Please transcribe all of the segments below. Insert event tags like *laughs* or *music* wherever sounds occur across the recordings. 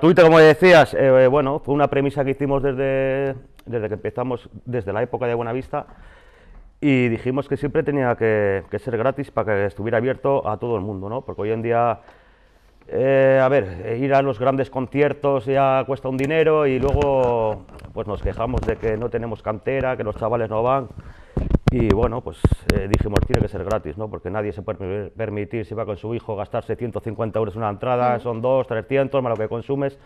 como decías, eh, eh, bueno, fue una premisa que hicimos desde, que empezamos, desde la época de Buenavista, y dijimos que siempre tenía que, ser gratis para que estuviera abierto a todo el mundo, ¿no? Porque hoy en día, eh, a ver, ir a los grandes conciertos ya cuesta un dinero y luego pues nos quejamos de que no tenemos cantera, que los chavales no van. Y bueno, pues eh, dijimos, tiene que ser gratis, ¿no? Porque nadie se puede permitir, si va con su hijo, gastarse 150 euros en una entrada, son dos, 300, más lo que consumes.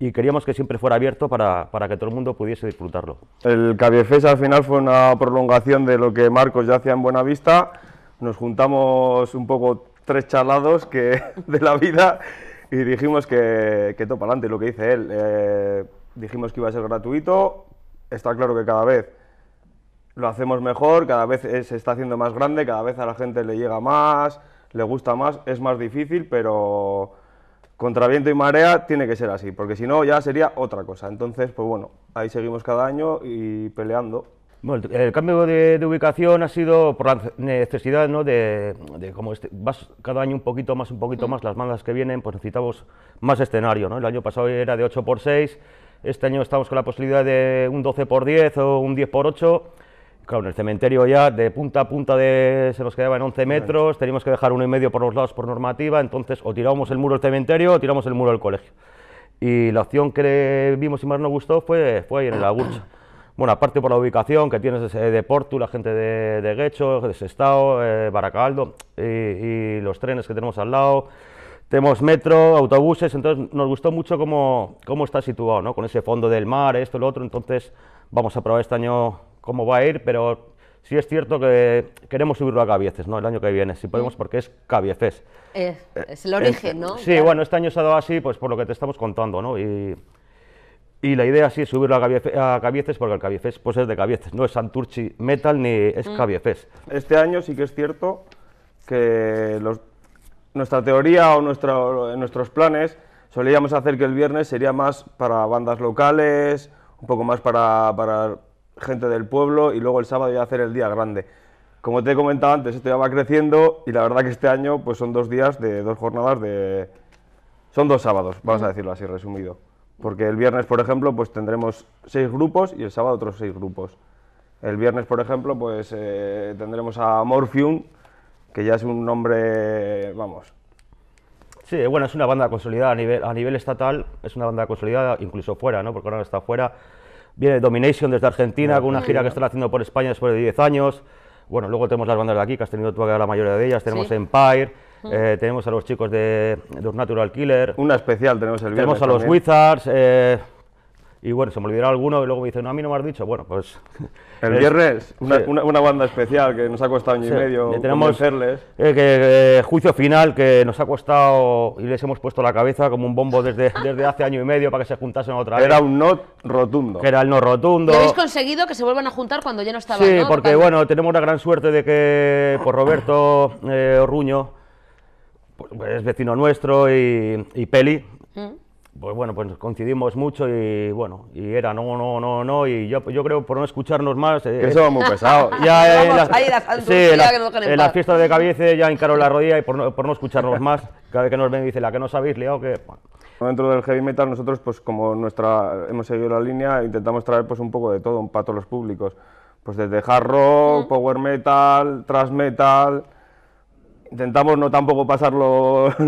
Y queríamos que siempre fuera abierto para, que todo el mundo pudiese disfrutarlo. El Cabiefes al final fue una prolongación de lo que Marcos ya hacía en Buenavista. Nos juntamos un poco tres charlados que, *laughs* de la vida y dijimos que, que todo para adelante, lo que dice él. Eh, dijimos que iba a ser gratuito, está claro que cada vez lo hacemos mejor, cada vez se está haciendo más grande, cada vez a la gente le llega más, le gusta más, es más difícil, pero contra viento y marea tiene que ser así, porque si no ya sería otra cosa. Entonces, pues bueno, ahí seguimos cada año y peleando. el cambio de, ubicación ha sido por la necesidad, ¿no? De, como este, vas cada año un poquito más, un poquito más, las mandas que vienen, pues necesitamos más escenario, ¿no? El año pasado era de 8 x 6 este año estamos con la posibilidad de un 12 x 10 o un 10 x 8 Claro, en el cementerio ya de punta a punta de, se nos quedaba en 11 metros, teníamos que dejar uno y medio por los lados por normativa, entonces o tirábamos el muro del cementerio o tirábamos el muro del colegio. Y la opción que vimos y más nos gustó fue, fue ahí en el Agurcha. *coughs* Bueno, aparte por la ubicación que tienes de Portu, la gente de, Guecho, de Sestao, eh, Baracaldo y, los trenes que tenemos al lado tenemos metro, autobuses, entonces nos gustó mucho cómo, cómo está situado, ¿no? con ese fondo del mar, esto, lo otro, entonces vamos a probar este año cómo va a ir, pero sí es cierto que queremos subirlo a Cabieces, ¿no? El año que viene, si podemos, porque es Cabieces. Eh, es, el origen, ¿no? Sí, bueno, este año se ha dado así, pues por lo que te estamos contando, ¿no? Y, la idea sí es subirlo a, Cabieces, porque el Cabieces pues, es de Cabieces, no es Santurci Metal ni es Cabieces. Mm. Este año sí que es cierto que nuestra teoría o nuestros planes solíamos hacer que el viernes sería más para bandas locales, un poco más para gente del pueblo y luego el sábado voy a hacer el día grande. Como te he comentado antes, esto ya va creciendo y la verdad que este año pues son dos días de dos jornadas de... Son dos sábados, vamos a decirlo así resumido. Porque el viernes, por ejemplo, pues tendremos seis grupos y el sábado otros seis grupos. El viernes, por ejemplo, pues eh, tendremos a Morphium, que ya es un nombre, vamos. Sí, bueno, es una banda consolidada a nivel, a nivel estatal, es una banda consolidada incluso fuera, ¿no? Porque ahora está fuera Viene Domination desde Argentina, con una gira que están haciendo por España después de 10 años. Bueno, luego tenemos las bandas de aquí, que has tenido toda la mayoría de ellas. Tenemos Empire, mm. eh, tenemos a los chicos de, de Natural Killer. Una especial tenemos el viernes Tenemos a los Wizards. Eh, y bueno, se me olvidará alguno y luego me dicen, no, a mí no me has dicho. Bueno, pues... *laughs* El viernes, una, una, banda especial que nos ha costado año y medio Y tenemos eh, que, eh, juicio final que nos ha costado y les hemos puesto la cabeza como un bombo desde, *laughs* desde hace año y medio para que se juntasen otra vez. Era un no rotundo. Que era el no rotundo. habéis conseguido que se vuelvan a juntar cuando ya no estaba Sí, porque bueno, tenemos la gran suerte de que por pues, Roberto eh, Ruño, pues, es vecino nuestro y, y Peli... Mm pues bueno, pues coincidimos mucho y bueno, y era no, no, no, no, y yo, yo creo por no escucharnos más... Eso eh, que muy eh, pesado. *laughs* Ya en, las, fiestas de cabeza ya encaró la rodilla y por no, por no escucharnos más, cada vez que nos ven dice, la que no sabéis, liado que... Dentro del heavy metal nosotros pues como nuestra, hemos seguido la línea, intentamos traer pues un poco de todo, un pato los públicos. Pues desde hard rock, power metal, thrash metal... Intentamos no tampoco pasarlo... *laughs*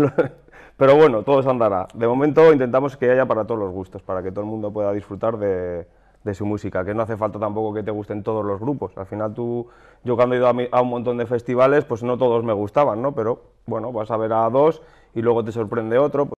Pero bueno, todo se andará. De momento intentamos que haya para todos los gustos, para que todo el mundo pueda disfrutar de, su música, que no hace falta tampoco que te gusten todos los grupos. Al final tú, yo cuando he ido a, a, un montón de festivales, pues no todos me gustaban, ¿no? Pero bueno, vas a ver a dos y luego te sorprende otro. Pues